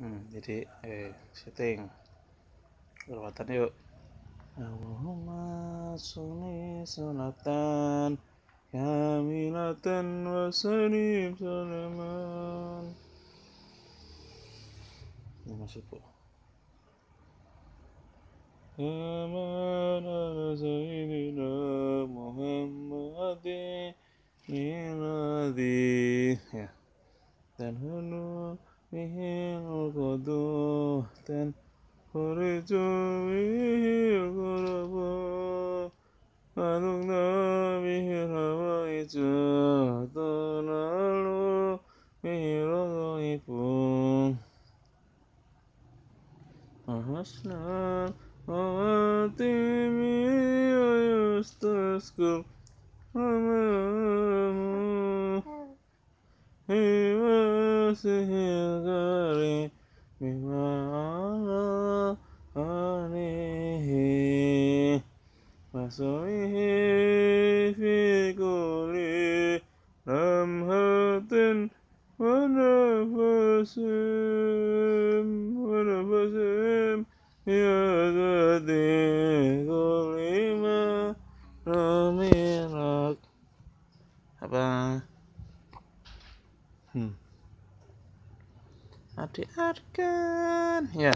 hmm, jadi eh, setting perawatan yuk Allahumma sunni sunatan kamilatan wa salim salaman ini masih bu Aman Sayyidina Muhammadin Miladi Ya Dan hanu 밀고도 땐 허리 좀 걸어봐 아동남이 하와이 저도 날로 밀어도 이쁨 아하시난 어아띠미 어유스터스쿨 아마마 sehingga Mima ala aneh, Masuhi fi kuli Lamhatin wa nafasim Wa nafasim ya gadi Kuli ma raminak Apa? Hmm adik Arkan ya